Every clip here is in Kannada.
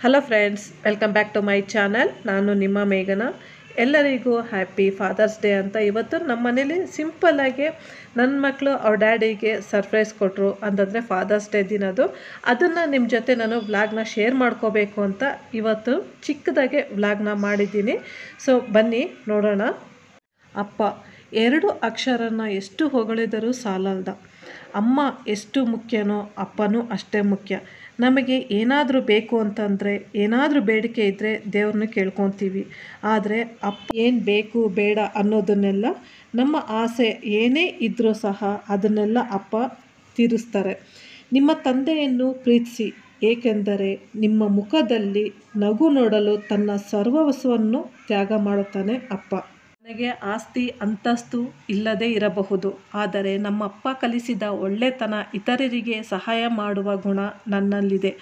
hello friends welcome back to my channel ನಾನು ನಿಮ್ಮ ಮೇಘನ ಎಲ್ಲರಿಗೂ ಹ್ಯಾಪಿ ಫಾದರ್ಸ್ ಡೇ ಅಂತ ಇವತ್ತು ನಮ್ಮ ಮನೇಲಿ ಸಿಂಪಲ್ಲಾಗಿ ನನ್ನ ಮಕ್ಕಳು ಅವ್ರ ಡ್ಯಾಡಿಗೆ ಸರ್ಪ್ರೈಸ್ ಕೊಟ್ಟರು ಅಂತಂದರೆ ಫಾದರ್ಸ್ ಡೇ ದಿನದು ಅದನ್ನು ನಿಮ್ಮ ಜೊತೆ ನಾನು ವ್ಲಾಗ್ನ ಶೇರ್ ಮಾಡ್ಕೋಬೇಕು ಅಂತ ಇವತ್ತು ಚಿಕ್ಕದಾಗೆ ವ್ಲಾಗ್ನ ಮಾಡಿದ್ದೀನಿ ಸೊ ಬನ್ನಿ ನೋಡೋಣ ಅಪ್ಪ ಎರಡು ಅಕ್ಷರನ ಎಷ್ಟು ಹೊಗಳಿದರೂ ಸಾಲಲ್ಲದ ಅಮ್ಮ ಎಷ್ಟು ಮುಖ್ಯನೋ ಅಪ್ಪನೂ ಅಷ್ಟೇ ಮುಖ್ಯ ನಮಗೆ ಏನಾದರೂ ಬೇಕು ಅಂತಂದರೆ ಏನಾದರೂ ಬೇಡಿಕೆ ಇದ್ದರೆ ದೇವ್ರನ್ನ ಕೇಳ್ಕೊತೀವಿ ಆದರೆ ಅಪ್ಪ ಏನು ಬೇಕು ಬೇಡ ಅನ್ನೋದನ್ನೆಲ್ಲ ನಮ್ಮ ಆಸೆ ಏನೇ ಇದ್ದರೂ ಸಹ ಅದನ್ನೆಲ್ಲ ಅಪ್ಪ ತೀರಿಸ್ತಾರೆ ನಿಮ್ಮ ತಂದೆಯನ್ನು ಪ್ರೀತಿಸಿ ಏಕೆಂದರೆ ನಿಮ್ಮ ಮುಖದಲ್ಲಿ ನಗು ನೋಡಲು ತನ್ನ ಸರ್ವಸ್ವವನ್ನು ತ್ಯಾಗ ಮಾಡುತ್ತಾನೆ ಅಪ್ಪ ನನಗೆ ಆಸ್ತಿ ಅಂತಸ್ತು ಇಲ್ಲದೇ ಇರಬಹುದು ಆದರೆ ನಮ್ಮಪ್ಪ ಕಲಿಸಿದ ಒಳ್ಳೆತನ ಇತರರಿಗೆ ಸಹಾಯ ಮಾಡುವ ಗುಣ ನನ್ನಲ್ಲಿದೆ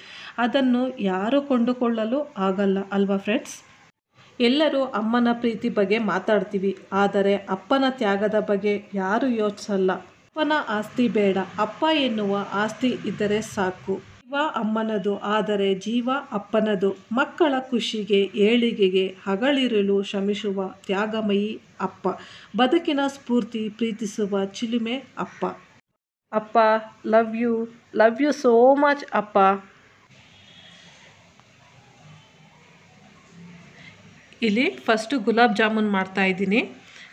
ಅದನ್ನು ಯಾರು ಕೊಂಡುಕೊಳ್ಳಲು ಆಗಲ್ಲ ಅಲ್ವಾ ಫ್ರೆಂಡ್ಸ್ ಎಲ್ಲರೂ ಅಮ್ಮನ ಪ್ರೀತಿ ಬಗ್ಗೆ ಮಾತಾಡ್ತೀವಿ ಆದರೆ ಅಪ್ಪನ ತ್ಯಾಗದ ಬಗ್ಗೆ ಯಾರೂ ಯೋಚಿಸಲ್ಲ ಅಪ್ಪನ ಆಸ್ತಿ ಬೇಡ ಅಪ್ಪ ಎನ್ನುವ ಆಸ್ತಿ ಇದ್ದರೆ ಸಾಕು ಅಮ್ಮನದು ಆದರೆ ಜೀವ ಅಪ್ಪನದು ಮಕ್ಕಳ ಖುಷಿಗೆ ಏಳಿಗೆಗೆ ಹಗಳಿರಲು ಶ್ರಮಿಸುವ ತ್ಯಾಗಮಯಿ ಅಪ್ಪ ಬದುಕಿನ ಸ್ಫೂರ್ತಿ ಪ್ರೀತಿಸುವ ಚಿಲುಮೆ ಅಪ್ಪ ಅಪ್ಪ love you love you so much ಅಪ್ಪ ಇಲ್ಲಿ ಫಸ್ಟು ಗುಲಾಬ್ ಜಾಮೂನ್ ಮಾಡ್ತಾಯಿದ್ದೀನಿ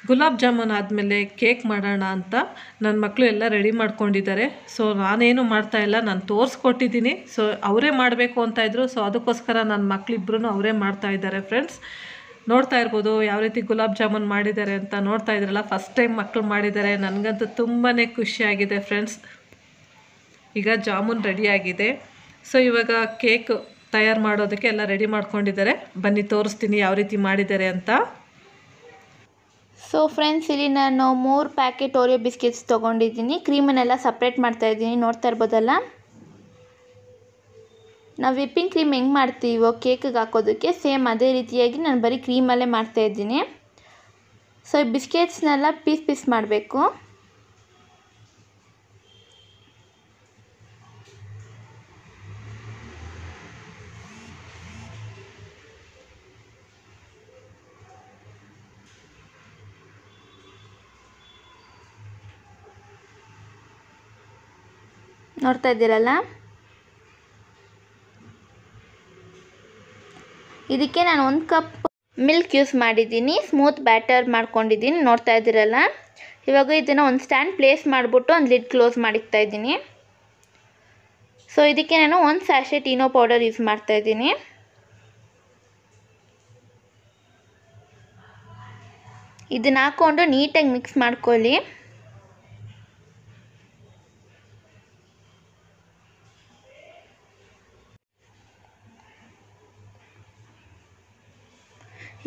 ಗುಲಾಬ್ ಜಾಮೂನ್ ಆದಮೇಲೆ ಕೇಕ್ ಮಾಡೋಣ ಅಂತ ನನ್ನ ಮಕ್ಕಳು ಎಲ್ಲ ರೆಡಿ ಮಾಡ್ಕೊಂಡಿದ್ದಾರೆ ಸೊ ನಾನೇನು ಮಾಡ್ತಾಯಿಲ್ಲ ನಾನು ತೋರಿಸ್ಕೊಟ್ಟಿದ್ದೀನಿ ಸೊ ಅವರೇ ಮಾಡಬೇಕು ಅಂತ ಇದ್ದರು ಸೊ ಅದಕ್ಕೋಸ್ಕರ ನನ್ನ ಮಕ್ಕಳಿಬ್ರು ಅವರೇ ಮಾಡ್ತಾಯಿದ್ದಾರೆ ಫ್ರೆಂಡ್ಸ್ ನೋಡ್ತಾ ಇರ್ಬೋದು ಯಾವ ರೀತಿ ಗುಲಾಬ್ ಜಾಮೂನ್ ಮಾಡಿದ್ದಾರೆ ಅಂತ ನೋಡ್ತಾ ಇದ್ರಲ್ಲ ಫಸ್ಟ್ ಟೈಮ್ ಮಕ್ಕಳು ಮಾಡಿದ್ದಾರೆ ನನಗಂತೂ ತುಂಬಾ ಖುಷಿಯಾಗಿದೆ ಫ್ರೆಂಡ್ಸ್ ಈಗ ಜಾಮೂನ್ ರೆಡಿಯಾಗಿದೆ ಸೊ ಇವಾಗ ಕೇಕ್ ತಯಾರು ಮಾಡೋದಕ್ಕೆ ಎಲ್ಲ ರೆಡಿ ಮಾಡ್ಕೊಂಡಿದ್ದಾರೆ ಬನ್ನಿ ತೋರಿಸ್ತೀನಿ ಯಾವ ರೀತಿ ಮಾಡಿದ್ದಾರೆ ಅಂತ ಸೊ ಫ್ರೆಂಡ್ಸ್ ಇಲ್ಲಿ ನಾನು ಮೂರು ಪ್ಯಾಕೆಟ್ ಓರಿಯೋ ಬಿಸ್ಕೆಟ್ಸ್ ತೊಗೊಂಡಿದ್ದೀನಿ ಕ್ರೀಮನ್ನೆಲ್ಲ ಸಪ್ರೇಟ್ ಇದ್ದೀನಿ ನೋಡ್ತಾ ಇರ್ಬೋದಲ್ಲ ನಾವು ವಿಪ್ಪಿಂಗ್ ಕ್ರೀಮ್ ಹೆಂಗೆ ಮಾಡ್ತೀವೋ ಕೇಕಿಗೆ ಹಾಕೋದಕ್ಕೆ ಸೇಮ್ ಅದೇ ರೀತಿಯಾಗಿ ನಾನು ಬರೀ ಕ್ರೀಮಲ್ಲೇ ಮಾಡ್ತಾಯಿದ್ದೀನಿ ಸೊ ಈ ಬಿಸ್ಕೆಟ್ಸ್ನೆಲ್ಲ ಪೀಸ್ ಪೀಸ್ ಮಾಡಬೇಕು ನೋಡ್ತಾ ಇದ್ದೀರಲ್ಲ ಇದಕ್ಕೆ ನಾನು ಒಂದು ಕಪ್ ಮಿಲ್ಕ್ ಯೂಸ್ ಮಾಡಿದ್ದೀನಿ ಸ್ಮೂತ್ ಬ್ಯಾಟರ್ ಮಾಡ್ಕೊಂಡಿದ್ದೀನಿ ನೋಡ್ತಾ ಇದ್ದೀರಲ್ಲ ಇವಾಗ ಇದನ್ನು ಒಂದು ಸ್ಟ್ಯಾಂಡ್ ಪ್ಲೇಸ್ ಮಾಡಿಬಿಟ್ಟು ಒಂದು ಲಿಡ್ ಕ್ಲೋಸ್ ಮಾಡಿಕ್ತಾ ಇದ್ದೀನಿ ಸೊ ಇದಕ್ಕೆ ನಾನು ಒಂದು ಸ್ಯಾಶೆ ಟೀನೋ ಪೌಡರ್ ಯೂಸ್ ಮಾಡ್ತಾ ಇದ್ದೀನಿ ಇದನ್ನ ಹಾಕ್ಕೊಂಡು ನೀಟಾಗಿ ಮಿಕ್ಸ್ ಮಾಡ್ಕೊಳ್ಳಿ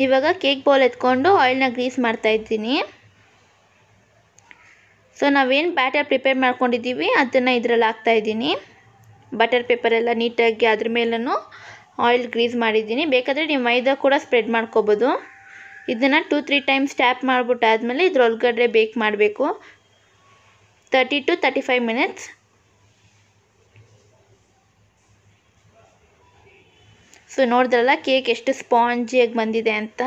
ಇವಾಗ ಕೇಕ್ ಬೌಲ್ ಎತ್ಕೊಂಡು ಆಯಿಲ್ನ ಗ್ರೀಸ್ ಮಾಡ್ತಾ ಇದ್ದೀನಿ ಸೊ ನಾವೇನು ಬ್ಯಾಟರ್ ಪ್ರಿಪೇರ್ ಮಾಡ್ಕೊಂಡಿದ್ದೀವಿ ಅದನ್ನು ಇದರಲ್ಲಿ ಹಾಕ್ತಾಯಿದ್ದೀನಿ ಬಟರ್ ಪೇಪರ್ ಎಲ್ಲ ನೀಟಾಗಿ ಅದ್ರ ಮೇಲೂ ಆಯಿಲ್ ಗ್ರೀಸ್ ಮಾಡಿದ್ದೀನಿ ಬೇಕಾದರೆ ನೀವು ಮೈದಾ ಕೂಡ ಸ್ಪ್ರೆಡ್ ಮಾಡ್ಕೋಬೋದು ಇದನ್ನು ಟೂ ತ್ರೀ ಟೈಮ್ಸ್ ಟ್ಯಾಪ್ ಮಾಡಿಬಿಟ್ಟಾದ್ಮೇಲೆ ಒಳಗಡೆ ಬೇಕ್ ಮಾಡಬೇಕು thirty to thirty five minutes so ನೋಡಿದ್ರಲ್ಲ ಕೇಕ್ ಎಷ್ಟು ಸ್ಪಾಂಜಿಯಾಗಿ ಬಂದಿದೆ ಅಂತ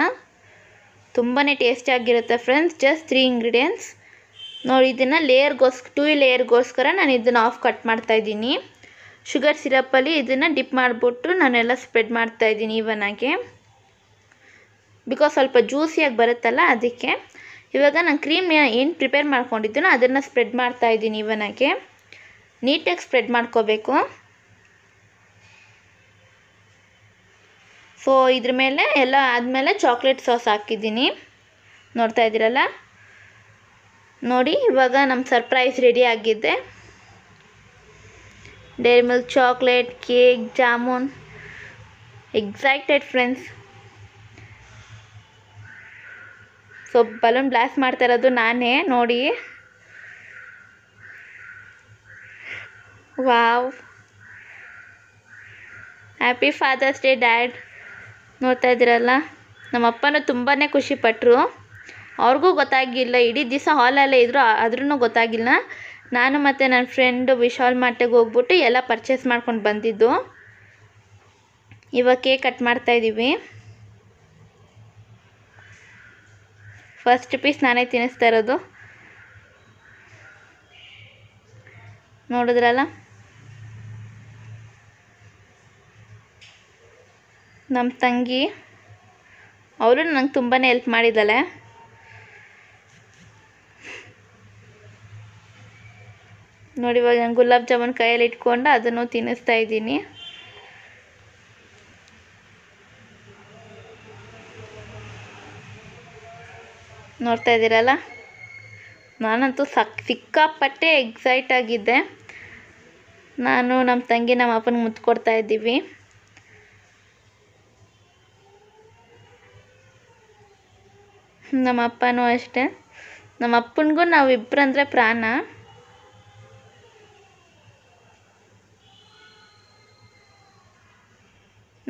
ತುಂಬಾ ಟೇಸ್ಟಿಯಾಗಿರುತ್ತೆ ಫ್ರೆಂಡ್ಸ್ ಜಸ್ಟ್ ತ್ರೀ ಇಂಗ್ರೀಡಿಯೆಂಟ್ಸ್ ನೋಡಿ ಇದನ್ನು ಲೇಯರ್ಗೋಸ್ ಟೂ ಲೇಯರ್ಗೋಸ್ಕರ ನಾನು ಇದನ್ನು ಆಫ್ ಕಟ್ ಮಾಡ್ತಾಯಿದ್ದೀನಿ ಶುಗರ್ ಸಿರಪ್ಪಲ್ಲಿ ಇದನ್ನು ಡಿಪ್ ಮಾಡಿಬಿಟ್ಟು ನಾನೆಲ್ಲ ಸ್ಪ್ರೆಡ್ ಮಾಡ್ತಾಯಿದ್ದೀನಿ ಇವನಾಗೆ ಬಿಕಾಸ್ ಸ್ವಲ್ಪ ಜ್ಯೂಸಿಯಾಗಿ ಬರುತ್ತಲ್ಲ ಅದಕ್ಕೆ ಇವಾಗ ನಾನು ಕ್ರೀಮ್ ಏನು ಪ್ರಿಪೇರ್ ಮಾಡ್ಕೊಂಡಿದ್ದೀನೋ ಅದನ್ನು ಸ್ಪ್ರೆಡ್ ಮಾಡ್ತಾ ಇದ್ದೀನಿ ಇವನಾಗೆ ನೀಟಾಗಿ ಸ್ಪ್ರೆಡ್ ಮಾಡ್ಕೋಬೇಕು ಸೊ ಇದ್ರ ಮೇಲೆ ಎಲ್ಲ ಆದಮೇಲೆ ಚಾಕ್ಲೇಟ್ ಸಾಸ್ ಹಾಕಿದ್ದೀನಿ ನೋಡ್ತಾ ಇದ್ದೀರಲ್ಲ ನೋಡಿ ಇವಾಗ ನಮ್ಮ ಸರ್ಪ್ರೈಸ್ ರೆಡಿ ಆಗಿದೆ Dairy Milk chocolate cake jamun excited friends so balloon blast ಮಾಡ್ತಾ ಇರೋದು ನಾನೇ ನೋಡಿ wow happy father's day dad ನೋಡ್ತಾ ಇದ್ದೀರಲ್ಲ ನಮ್ಮ ಅಪ್ಪನೂ ತುಂಬಾ ಖುಷಿಪಟ್ಟರು ಅವ್ರಿಗೂ ಗೊತ್ತಾಗಿಲ್ಲ ಇಡೀ ದಿವಸ ಹಾಲಲ್ಲೇ ಇದ್ದರು ಆದ್ರೂ ಗೊತ್ತಾಗಿಲ್ಲ ನಾನು ಮತ್ತು ನನ್ನ ಫ್ರೆಂಡು ವಿಶಾಲ್ ಮಾರ್ಟಿಗೆ ಹೋಗ್ಬಿಟ್ಟು ಎಲ್ಲ ಪರ್ಚೇಸ್ ಮಾಡ್ಕೊಂಡು ಬಂದಿದ್ದು ಇವಾಗ ಕೇಕ್ ಕಟ್ ಮಾಡ್ತಾ ಫಸ್ಟ್ ಪೀಸ್ ನಾನೇ ತಿನ್ನಿಸ್ತಾ ಇರೋದು ನೋಡಿದ್ರಲ್ಲ ನಮ್ಮ ತಂಗಿ ಅವರು ನಂಗೆ ತುಂಬಾ ಎಲ್ಪ್ ಮಾಡಿದ್ದಾಳೆ ನೋಡಿ ಇವಾಗ ನಾನು ಗುಲಾಬ್ ಜಾಮೂನ್ ಕೈಯಲ್ಲಿ ಇಟ್ಕೊಂಡು ಅದನ್ನು ತಿನ್ನಿಸ್ತಾ ಇದ್ದೀನಿ ನೋಡ್ತಾ ಇದ್ದೀರಲ್ಲ ನಾನಂತೂ ಸಕ್ ಸಿಕ್ಕಾಪಟ್ಟೆ ಎಕ್ಸೈಟ್ ಆಗಿದ್ದೆ ನಾನು ನಮ್ಮ ತಂಗಿ ನಮ್ಮ ಅಪ್ಪನಿಗೆ ಮುತ್ತು ಕೊಡ್ತಾ ಇದ್ದೀವಿ ನಮ್ಮ ಅಪ್ಪನೂ ಅಷ್ಟೇ ನಮ್ಮ ಅಪ್ಪನಿಗೂ ನಾವು ಅಂದರೆ ಪ್ರಾಣ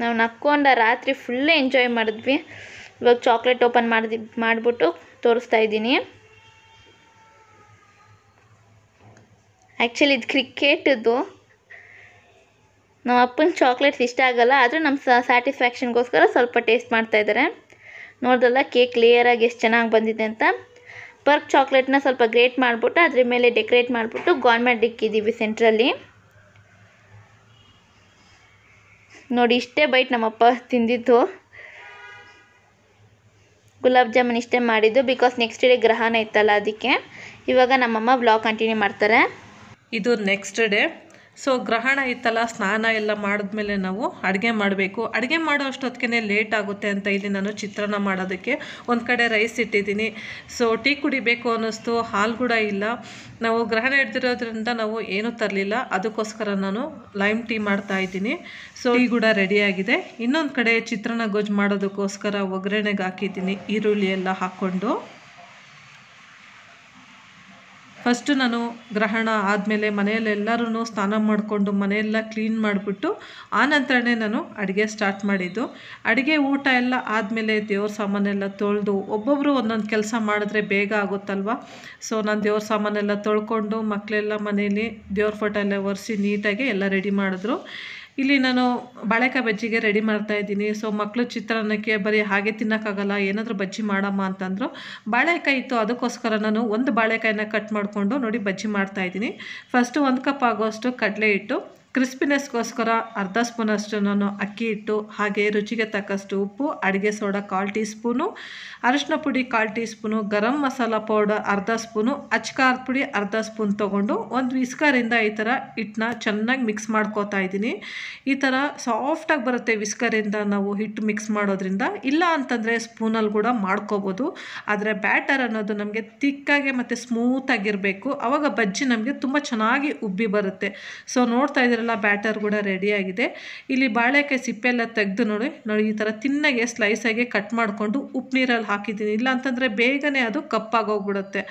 ನಾವು ನಕ್ಕೊಂಡ ರಾತ್ರಿ ಫುಲ್ಲು ಎಂಜಾಯ್ ಮಾಡಿದ್ವಿ ಇವಾಗ ಚಾಕ್ಲೇಟ್ ಓಪನ್ ಮಾಡಿದ್ ಮಾಡಿಬಿಟ್ಟು ತೋರಿಸ್ತಾ ಇದ್ದೀನಿ ಆ್ಯಕ್ಚುಲಿ ಇದು ಕ್ರಿಕೆಟದ್ದು ನಮ್ಮ ಅಪ್ಪನ ಚಾಕ್ಲೇಟ್ಸ್ ಇಷ್ಟ ಆಗಲ್ಲ ಆದರೂ ನಮ್ಮ ಸ್ಯಾಟಿಸ್ಫ್ಯಾಕ್ಷನ್ಗೋಸ್ಕರ ಸ್ವಲ್ಪ ಟೇಸ್ಟ್ ಮಾಡ್ತಾಯಿದ್ದಾರೆ ನೋಡ್ದಲ್ಲ ಕೇಕ್ ಲೇಯರಾಗಿ ಎಷ್ಟು ಚೆನ್ನಾಗಿ ಬಂದಿದೆ ಅಂತ ಪರ್ಕ್ ಚಾಕ್ಲೇಟ್ನ ಸ್ವಲ್ಪ ಗ್ರೇಟ್ ಮಾಡಿಬಿಟ್ಟು ಅದ್ರ ಮೇಲೆ ಡೆಕೋರೇಟ್ ಮಾಡಿಬಿಟ್ಟು ಗೋರ್ಮೆಂಟ್ ಇಕ್ಕಿದ್ದೀವಿ ಸೆಂಟ್ರಲ್ಲಿ ನೋಡಿ ಇಷ್ಟೇ ಬೈಟ್ ನಮ್ಮಪ್ಪ ತಿಂದಿದ್ದು ಗುಲಾಬ್ ಜಾಮೂನ್ ಇಷ್ಟೇ ಮಾಡಿದ್ದು ಬಿಕಾಸ್ ನೆಕ್ಸ್ಟ್ ಡೇ ಗ್ರಹಣ ಇತ್ತಲ್ಲ ಅದಕ್ಕೆ ಇವಾಗ ನಮ್ಮಮ್ಮ ಬ್ಲಾಗ್ ಕಂಟಿನ್ಯೂ ಮಾಡ್ತಾರೆ ಇದು ನೆಕ್ಸ್ಟ್ ಡೇ ಸೊ ಗ್ರಹಣ ಇತ್ತಲ್ಲ ಸ್ನಾನ ಎಲ್ಲ ಮಾಡಿದ್ಮೇಲೆ ನಾವು ಅಡುಗೆ ಮಾಡಬೇಕು ಅಡುಗೆ ಮಾಡೋ ಅಷ್ಟೊತ್ತಿಗೆ ಲೇಟ್ ಆಗುತ್ತೆ ಅಂತ ಇಲ್ಲಿ ನಾನು ಚಿತ್ರಾನ್ನ ಮಾಡೋದಕ್ಕೆ ಒಂದು ಕಡೆ ರೈಸ್ ಇಟ್ಟಿದ್ದೀನಿ ಸೊ ಟೀ ಕುಡಿಬೇಕು ಅನ್ನಿಸ್ತು ಹಾಲು ಕೂಡ ಇಲ್ಲ ನಾವು ಗ್ರಹಣ ಹಿಡ್ದಿರೋದ್ರಿಂದ ನಾವು ಏನೂ ತರಲಿಲ್ಲ ಅದಕ್ಕೋಸ್ಕರ ನಾನು ಲೈಮ್ ಟೀ ಮಾಡ್ತಾ ಇದ್ದೀನಿ ಸೊ ಈ ಕೂಡ ರೆಡಿಯಾಗಿದೆ ಇನ್ನೊಂದು ಕಡೆ ಚಿತ್ರಾನ್ನ ಗೊಜ್ಜು ಮಾಡೋದಕ್ಕೋಸ್ಕರ ಒಗ್ಗರಣೆಗೆ ಹಾಕಿದ್ದೀನಿ ಈರುಳ್ಳಿ ಎಲ್ಲ ಹಾಕ್ಕೊಂಡು ಫಸ್ಟು ನಾನು ಗ್ರಹಣ ಆದಮೇಲೆ ಮನೆಯಲ್ಲೆಲ್ಲರೂ ಸ್ನಾನ ಮಾಡಿಕೊಂಡು ಮನೆಯೆಲ್ಲ ಕ್ಲೀನ್ ಮಾಡಿಬಿಟ್ಟು ನಂತರನೇ ನಾನು ಅಡುಗೆ ಸ್ಟಾರ್ಟ್ ಮಾಡಿದ್ದು ಅಡುಗೆ ಊಟ ಎಲ್ಲ ಆದಮೇಲೆ ದೇವ್ರ ಸಾಮಾನೆಲ್ಲ ತೊಳೆದು ಒಬ್ಬೊಬ್ಬರು ಒಂದೊಂದು ಕೆಲಸ ಮಾಡಿದ್ರೆ ಬೇಗ ಆಗುತ್ತಲ್ವ ಸೊ ನಾನು ದೇವ್ರ ಸಾಮಾನೆಲ್ಲ ತೊಳ್ಕೊಂಡು ಮಕ್ಕಳೆಲ್ಲ ಮನೇಲಿ ದೇವ್ರ ಫೋಟೋ ಎಲ್ಲ ಒರೆಸಿ ನೀಟಾಗಿ ಎಲ್ಲ ರೆಡಿ ಮಾಡಿದ್ರು ಇಲ್ಲಿ ನಾನು ಬಾಳೆಕಾಯಿ ಬಜ್ಜಿಗೆ ರೆಡಿ ಮಾಡ್ತಾ ಇದ್ದೀನಿ ಸೊ ಮಕ್ಕಳು ಚಿತ್ರಾನ್ನಕ್ಕೆ ಬರೀ ಹಾಗೆ ತಿನ್ನೋಕ್ಕಾಗಲ್ಲ ಏನಾದರೂ ಬಜ್ಜಿ ಮಾಡಮ್ಮ ಅಂತಂದರು ಬಾಳೆಕಾಯಿ ಇತ್ತು ಅದಕ್ಕೋಸ್ಕರ ನಾನು ಒಂದು ಬಾಳೆಕಾಯಿನ ಕಟ್ ಮಾಡಿಕೊಂಡು ನೋಡಿ ಬಜ್ಜಿ ಮಾಡ್ತಾ ಇದ್ದೀನಿ ಫಸ್ಟು ಒಂದು ಕಪ್ ಆಗೋಷ್ಟು ಕಡಲೆ ಹಿಟ್ಟು ಕ್ರಿಸ್ಪಿನೆಸ್ಗೋಸ್ಕರ ಅರ್ಧ ಸ್ಪೂನಷ್ಟು ನಾನು ಅಕ್ಕಿ ಹಿಟ್ಟು ಹಾಗೆ ರುಚಿಗೆ ತಕ್ಕಷ್ಟು ಉಪ್ಪು ಅಡುಗೆ ಸೋಡಾ ಕಾಲು ಟೀ ಸ್ಪೂನು ಅರಿಶಿನ ಪುಡಿ ಕಾಲು tea spoon garam masala powder ಅರ್ಧ ಸ್ಪೂನು ಅಚ್ಕಾರ್ ಪುಡಿ ಅರ್ಧ ಸ್ಪೂನ್ ತೊಗೊಂಡು ಒಂದು ವಿಸ್ಕರಿಂದ ಈ ಥರ ಹಿಟ್ಟನ್ನ ಚೆನ್ನಾಗಿ ಮಿಕ್ಸ್ ಮಾಡ್ಕೋತಾ ಇದ್ದೀನಿ ಈ ಥರ ಸಾಫ್ಟಾಗಿ ಬರುತ್ತೆ ವಿಸ್ಕರಿಂದ ನಾವು ಹಿಟ್ಟು ಮಿಕ್ಸ್ ಮಾಡೋದ್ರಿಂದ ಇಲ್ಲ ಅಂತಂದರೆ ಸ್ಪೂನಲ್ಲಿ ಕೂಡ ಮಾಡ್ಕೋಬೋದು ಆದರೆ ಬ್ಯಾಟರ್ ಅನ್ನೋದು ನಮಗೆ ತಿಕ್ಕಾಗೆ ಮತ್ತು ಸ್ಮೂತಾಗಿರಬೇಕು ಆವಾಗ ಬಜ್ಜಿ ನಮಗೆ ತುಂಬ ಚೆನ್ನಾಗಿ ಉಬ್ಬಿ ಬರುತ್ತೆ ಸೊ ನೋಡ್ತಾ ಇದ್ರಲ್ಲಿ ಎಲ್ಲ ಬ್ಯಾಟರ್ ಕೂಡ ರೆಡಿಯಾಗಿದೆ ಇಲ್ಲಿ ಬಾಳೆಕಾಯಿ ಸಿಪ್ಪೆಲ್ಲ ತೆಗೆದು ನೋಡಿ ನೋಡಿ ಈ ಥರ ತಿನ್ನಗೆ ಸ್ಲೈಸಾಗಿ ಕಟ್ ಮಾಡಿಕೊಂಡು ಉಪ್ಪು ನೀರಲ್ಲಿ ಹಾಕಿದ್ದೀನಿ ಇಲ್ಲ ಅಂತಂದರೆ ಬೇಗನೆ ಅದು ಕಪ್ಪಾಗೋಗ್ಬಿಡುತ್ತೆ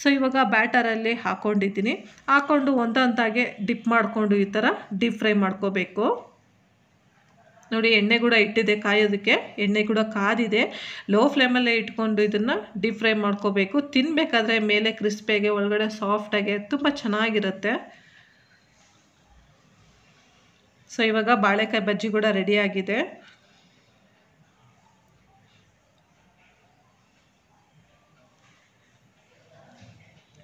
ಸೊ ಇವಾಗ ಬ್ಯಾಟರಲ್ಲಿ ಹಾಕ್ಕೊಂಡಿದ್ದೀನಿ ಹಾಕ್ಕೊಂಡು ಒಂದೊಂದಾಗೆ ಡಿಪ್ ಮಾಡಿಕೊಂಡು ಈ ಥರ ಡೀಪ್ ಫ್ರೈ ಮಾಡ್ಕೋಬೇಕು ನೋಡಿ ಎಣ್ಣೆ ಕೂಡ ಇಟ್ಟಿದೆ ಕಾಯೋದಕ್ಕೆ ಎಣ್ಣೆ ಕೂಡ ಕಾದಿದೆ ಲೋ ಫ್ಲೇಮಲ್ಲೇ ಇಟ್ಕೊಂಡು ಇದನ್ನು ಡೀಪ್ ಫ್ರೈ ಮಾಡ್ಕೋಬೇಕು ತಿನ್ನಬೇಕಾದ್ರೆ ಮೇಲೆ ಕ್ರಿಸ್ಪಿಯಾಗಿ ಒಳಗಡೆ ಸಾಫ್ಟಾಗೆ ತುಂಬ ಚೆನ್ನಾಗಿರುತ್ತೆ ಸೊ ಇವಾಗ ಬಾಳೆಕಾಯಿ ಬಜ್ಜಿ ಕೂಡ ರೆಡಿಯಾಗಿದೆ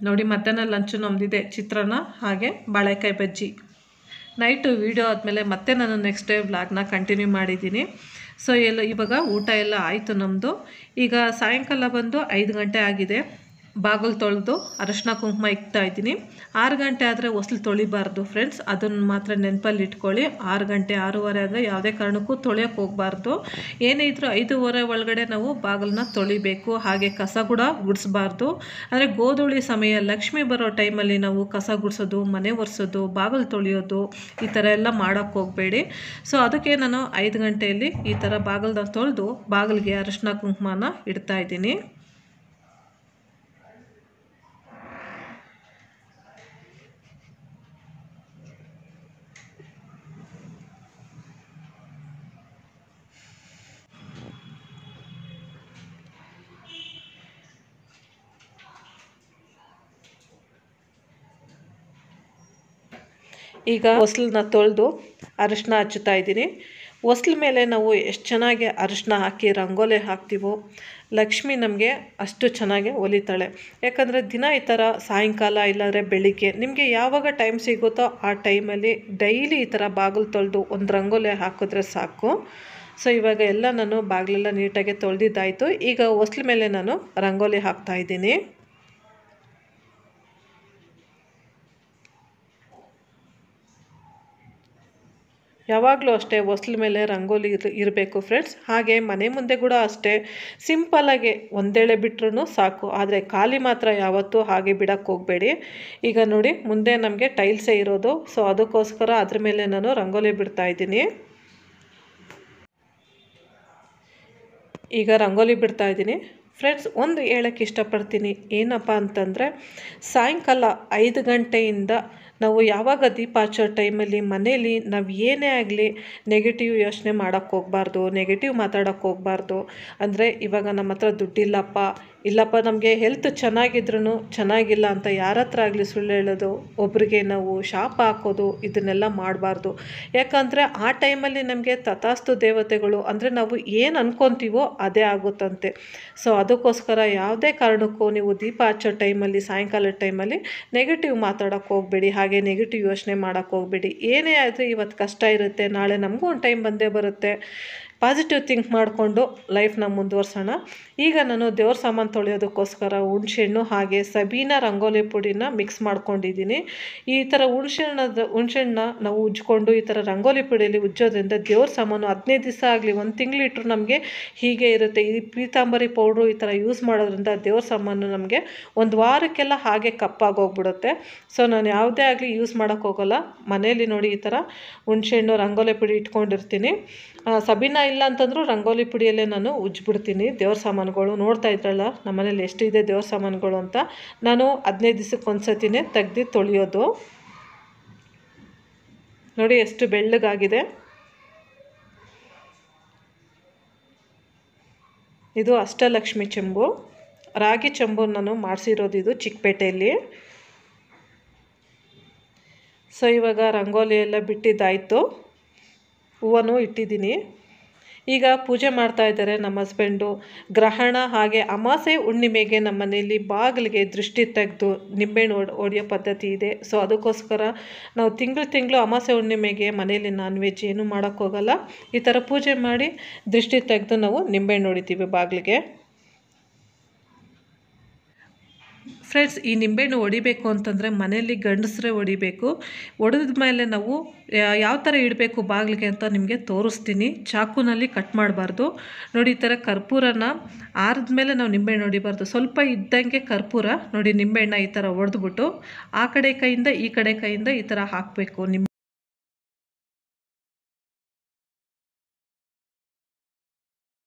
ನೋಡಿ ಮಧ್ಯಾಹ್ನ ಲಂಚು ನಮ್ದಿದೆ ಚಿತ್ರಾನ್ನ ಹಾಗೆ ಬಾಳೆಕಾಯಿ ಬಜ್ಜಿ ನೈಟು ವಿಡಿಯೋ ಆದಮೇಲೆ ಮತ್ತೆ ನಾನು ನೆಕ್ಸ್ಟ್ ಡೇ ವ್ಲಾಗ್ನ ಕಂಟಿನ್ಯೂ ಮಾಡಿದ್ದೀನಿ ಸೊ ಎಲ್ಲ ಇವಾಗ ಊಟ ಎಲ್ಲ ಆಯಿತು ನಮ್ಮದು ಈಗ ಸಾಯಂಕಾಲ ಬಂದು ಐದು ಗಂಟೆ ಆಗಿದೆ ಬಾಗಿಲು ತೊಳೆದು ಅರಶಿನ ಕುಂಕುಮ ಇಕ್ತಾ ಇದ್ದೀನಿ ಆರು ಗಂಟೆ ಆದರೆ ಹೊಸಲು ತೊಳಿಬಾರ್ದು ಫ್ರೆಂಡ್ಸ್ ಅದನ್ನು ಮಾತ್ರ ನೆನಪಲ್ಲಿ ಇಟ್ಕೊಳ್ಳಿ ಆರು ಗಂಟೆ ಆರೂವರೆ ಆದರೆ ಯಾವುದೇ ಕಾರಣಕ್ಕೂ ತೊಳೆಯಕ್ಕೆ ಹೋಗಬಾರ್ದು ಏನೇ ಇದ್ದರೂ ಐದೂವರೆ ಒಳಗಡೆ ನಾವು ಬಾಗಿಲನ್ನ ತೊಳಿಬೇಕು ಹಾಗೆ ಕಸ ಕೂಡ ಗುಡಿಸ್ಬಾರ್ದು ಅಂದರೆ ಗೋಧೂಳಿ ಸಮಯ ಲಕ್ಷ್ಮಿ ಬರೋ ಟೈಮಲ್ಲಿ ನಾವು ಕಸ ಗುಡಿಸೋದು ಮನೆ ಒರೆಸೋದು ಬಾಗಿಲು ತೊಳೆಯೋದು ಈ ಥರ ಎಲ್ಲ ಮಾಡೋಕ್ಕೆ ಹೋಗಬೇಡಿ ಸೊ ಅದಕ್ಕೆ ನಾನು ಐದು ಗಂಟೆಯಲ್ಲಿ ಈ ಥರ ಬಾಗಿಲನ್ನ ತೊಳೆದು ಬಾಗಿಲಿಗೆ ಅರಶಿನ ಕುಂಕುಮನ ಇಡ್ತಾ ಇದ್ದೀನಿ ಈಗ ಹೊಸ್ಲನ್ನ ತೊಳೆದು ಅರಿಶಿನ ಹಚ್ಚುತ್ತಾ ಇದ್ದೀನಿ ಹೊಸ್ಲ ಮೇಲೆ ನಾವು ಎಷ್ಟು ಚೆನ್ನಾಗಿ ಅರಿಶಿನ ಹಾಕಿ ರಂಗೋಲೆ ಹಾಕ್ತೀವೋ ಲಕ್ಷ್ಮಿ ನಮಗೆ ಅಷ್ಟು ಚೆನ್ನಾಗಿ ಒಲಿತಾಳೆ ಯಾಕಂದರೆ ದಿನ ಈ ಥರ ಸಾಯಂಕಾಲ ಇಲ್ಲಾಂದರೆ ಬೆಳಿಗ್ಗೆ ನಿಮಗೆ ಯಾವಾಗ ಟೈಮ್ ಸಿಗುತ್ತೋ ಆ ಟೈಮಲ್ಲಿ ಡೈಲಿ ಈ ಥರ ಬಾಗಿಲು ತೊಳೆದು ಒಂದು ರಂಗೋಲೆ ಹಾಕಿದ್ರೆ ಸಾಕು ಸೊ ಇವಾಗ ಎಲ್ಲ ನಾನು ಬಾಗಿಲೆಲ್ಲ ನೀಟಾಗಿ ತೊಳೆದಿದ್ದಾಯಿತು ಈಗ ಹೊಸ್ಲ ಮೇಲೆ ನಾನು ರಂಗೋಲಿ ಹಾಕ್ತಾಯಿದ್ದೀನಿ ಯಾವಾಗಲೂ ಅಷ್ಟೇ ಹೊಸ್ಲ ಮೇಲೆ ರಂಗೋಲಿ ಇರ್ ಇರಬೇಕು ಫ್ರೆಂಡ್ಸ್ ಹಾಗೆ ಮನೆ ಮುಂದೆ ಕೂಡ ಅಷ್ಟೇ ಸಿಂಪಲಾಗೆ ಒಂದೇಳೆ ಬಿಟ್ರೂ ಸಾಕು ಆದರೆ ಖಾಲಿ ಮಾತ್ರ ಯಾವತ್ತೂ ಹಾಗೆ ಬಿಡಕ್ಕೆ ಹೋಗಬೇಡಿ ಈಗ ನೋಡಿ ಮುಂದೆ ನಮಗೆ ಟೈಲ್ಸೇ ಇರೋದು ಸೊ ಅದಕ್ಕೋಸ್ಕರ ಅದ್ರ ಮೇಲೆ ನಾನು ರಂಗೋಲಿ ಬಿಡ್ತಾ ಇದ್ದೀನಿ ಈಗ ರಂಗೋಲಿ ಬಿಡ್ತಾ ಇದ್ದೀನಿ ಫ್ರೆಂಡ್ಸ್ ಒಂದು ಹೇಳೋಕ್ಕೆ ಇಷ್ಟಪಡ್ತೀನಿ ಏನಪ್ಪ ಅಂತಂದರೆ ಸಾಯಂಕಾಲ ಐದು ಗಂಟೆಯಿಂದ ನಾವು ಯಾವಾಗ ದೀಪ ಹಚ್ಚೋ ಟೈಮಲ್ಲಿ ಮನೇಲಿ ನಾವು ಏನೇ ಆಗಲಿ ನೆಗೆಟಿವ್ ಯೋಚನೆ ಮಾಡೋಕ್ಕೆ ಹೋಗ್ಬಾರ್ದು ನೆಗೆಟಿವ್ ಮಾತಾಡೋಕೆ ಹೋಗ್ಬಾರ್ದು ಅಂದರೆ ಇವಾಗ ನಮ್ಮ ಹತ್ರ ದುಡ್ಡಿಲ್ಲಪ್ಪ ಇಲ್ಲಪ್ಪ ನಮಗೆ ಹೆಲ್ತ್ ಚೆನ್ನಾಗಿದ್ರೂ ಚೆನ್ನಾಗಿಲ್ಲ ಅಂತ ಯಾರ ಹತ್ರ ಆಗಲಿ ಸುಳ್ಳು ಹೇಳೋದು ಒಬ್ಬರಿಗೆ ನಾವು ಶಾಪ ಹಾಕೋದು ಇದನ್ನೆಲ್ಲ ಮಾಡಬಾರ್ದು ಯಾಕಂದರೆ ಆ ಟೈಮಲ್ಲಿ ನಮಗೆ ತಥಾಸ್ತು ದೇವತೆಗಳು ಅಂದರೆ ನಾವು ಏನು ಅನ್ಕೊತೀವೋ ಅದೇ ಆಗುತ್ತಂತೆ ಸೊ ಅದಕ್ಕೋಸ್ಕರ ಯಾವುದೇ ಕಾರಣಕ್ಕೂ ನೀವು ದೀಪ ಹಚ್ಚೋ ಟೈಮಲ್ಲಿ ಸಾಯಂಕಾಲದ ಟೈಮಲ್ಲಿ ನೆಗೆಟಿವ್ ಮಾತಾಡೋಕ್ಕೆ ಹೋಗಬೇಡಿ ಹಾಗೆ ನೆಗೆಟಿವ್ ಯೋಚನೆ ಮಾಡೋಕ್ಕೆ ಹೋಗಬೇಡಿ ಏನೇ ಆದರೂ ಇವತ್ತು ಕಷ್ಟ ಇರುತ್ತೆ ನಾಳೆ ನಮಗೂ ಒಂದು ಟೈಮ್ ಬಂದೇ ಬರುತ್ತೆ ಪಾಸಿಟಿವ್ ಥಿಂಕ್ ಮಾಡಿಕೊಂಡು ಲೈಫ್ನ ಮುಂದುವರ್ಸೋಣ ಈಗ ನಾನು ದೇವ್ರ ಸಾಮಾನು ತೊಳೆಯೋದಕ್ಕೋಸ್ಕರ ಹುಣಸೆಹಣ್ಣು ಹಾಗೆ ಸಬೀನ ರಂಗೋಲಿ ಪುಡಿನ ಮಿಕ್ಸ್ ಮಾಡ್ಕೊಂಡಿದ್ದೀನಿ ಈ ಥರ ಹುಣಸೆಹಣ್ಣದ ಹುಣಸೆಹಣ್ಣ ನಾವು ಉಜ್ಕೊಂಡು ಈ ಥರ ರಂಗೋಲಿ ಪುಡಿಯಲ್ಲಿ ಉಜ್ಜೋದ್ರಿಂದ ದೇವ್ರ ಸಾಮಾನು ಹದಿನೈದು ದಿವಸ ಆಗಲಿ ಒಂದು ತಿಂಗಳು ಇಟ್ಟರು ನಮಗೆ ಹೀಗೆ ಇರುತ್ತೆ ಈ ಪೀತಾಂಬರಿ ಪೌಡ್ರು ಈ ಥರ ಯೂಸ್ ಮಾಡೋದ್ರಿಂದ ದೇವ್ರ ಸಾಮಾನು ನಮಗೆ ಒಂದು ವಾರಕ್ಕೆಲ್ಲ ಹಾಗೆ ಕಪ್ಪಾಗೋಗ್ಬಿಡುತ್ತೆ ಸೊ ನಾನು ಯಾವುದೇ ಆಗಲಿ ಯೂಸ್ ಮಾಡೋಕ್ಕೋಗಲ್ಲ ಮನೆಯಲ್ಲಿ ನೋಡಿ ಈ ಥರ ಹುಣಸೆಹಣ್ಣು ರಂಗೋಲಿ ಪುಡಿ ಇಟ್ಕೊಂಡಿರ್ತೀನಿ ಸಬೀನ ಇಲ್ಲ ಅಂತಂದ್ರೂ ರಂಗೋಲಿ ಪುಡಿಯಲ್ಲೇ ನಾನು ಉಜ್ಬಿಡ್ತೀನಿ ದೇವ್ರ ಸಾಮಾನು ಸಾಮಾನುಗಳು ನೋಡ್ತಾ ಇದ್ರಲ್ಲ ನಮ್ಮನೇಲಿ ಎಷ್ಟು ಇದೆ ದೇವ್ರ ಸಾಮಾನುಗಳು ಅಂತ ನಾನು ಹದಿನೈದು ದಿವಸಕ್ಕೆ ಒಂದು ಸತಿನೇ ತೆಗ್ದು ತೊಳೆಯೋದು ನೋಡಿ ಎಷ್ಟು ಬೆಳ್ಳಗಾಗಿದೆ ಇದು ಅಷ್ಟಲಕ್ಷ್ಮಿ ಚೆಂಬು ರಾಗಿ ಚೆಂಬು ನಾನು ಮಾಡಿಸಿರೋದು ಇದು ಚಿಕ್ಕಪೇಟೆಯಲ್ಲಿ ಸೊ ಇವಾಗ ರಂಗೋಲಿ ಎಲ್ಲ ಬಿಟ್ಟಿದ್ದಾಯಿತು ಹೂವನ್ನು ಇಟ್ಟಿದ್ದೀನಿ ಈಗ ಪೂಜೆ ಮಾಡ್ತಾ ಇದ್ದಾರೆ ನಮ್ಮ ಹಸ್ಬೆಂಡು ಗ್ರಹಣ ಹಾಗೆ ಅಮಾಸೆ ಹುಣ್ಣಿಮೆಗೆ ನಮ್ಮ ಮನೆಯಲ್ಲಿ ಬಾಗಿಲಿಗೆ ದೃಷ್ಟಿ ತೆಗೆದು ನಿಂಬೆಹಣ್ಣು ಹೊಡೆಯೋ ಪದ್ಧತಿ ಇದೆ ಸೊ ಅದಕ್ಕೋಸ್ಕರ ನಾವು ತಿಂಗಳು ತಿಂಗಳು ಅಮಾಸೆ ಹುಣ್ಣಿಮೆಗೆ ಮನೆಯಲ್ಲಿ ನಾನ್ ವೆಜ್ ಏನೂ ಮಾಡೋಕ್ಕೋಗಲ್ಲ ಈ ಥರ ಪೂಜೆ ಮಾಡಿ ದೃಷ್ಟಿ ತೆಗೆದು ನಾವು ನಿಂಬೆಹಣ್ಣು ಹೊಡಿತೀವಿ ಬಾಗಿಲಿಗೆ ಫ್ರೆಂಡ್ಸ್ ಈ ನಿಂಬೆಹಣ್ಣು ಹೊಡಿಬೇಕು ಅಂತಂದರೆ ಮನೆಯಲ್ಲಿ ಗಂಡಸ್ರೆ ಹೊಡಿಬೇಕು ಹೊಡೆದ ಮೇಲೆ ನಾವು ಯಾವ ಥರ ಇಡಬೇಕು ಬಾಗಿಲಿಗೆ ಅಂತ ನಿಮಗೆ ತೋರಿಸ್ತೀನಿ ಚಾಕುನಲ್ಲಿ ಕಟ್ ಮಾಡಬಾರ್ದು ನೋಡಿ ಈ ಥರ ಕರ್ಪೂರನ ಆರಿದ ಮೇಲೆ ನಾವು ನಿಂಬೆಹಣ್ಣು ಹೊಡಿಬಾರ್ದು ಸ್ವಲ್ಪ ಇದ್ದಂಗೆ ಕರ್ಪೂರ ನೋಡಿ ನಿಂಬೆಹಣ್ಣ ಈ ಥರ ಹೊಡೆದ್ಬಿಟ್ಟು ಆ ಕಡೆ ಕೈಯಿಂದ ಈ ಕಡೆ ಕೈಯಿಂದ ಈ ಥರ ಹಾಕಬೇಕು ನಿಂಬೆ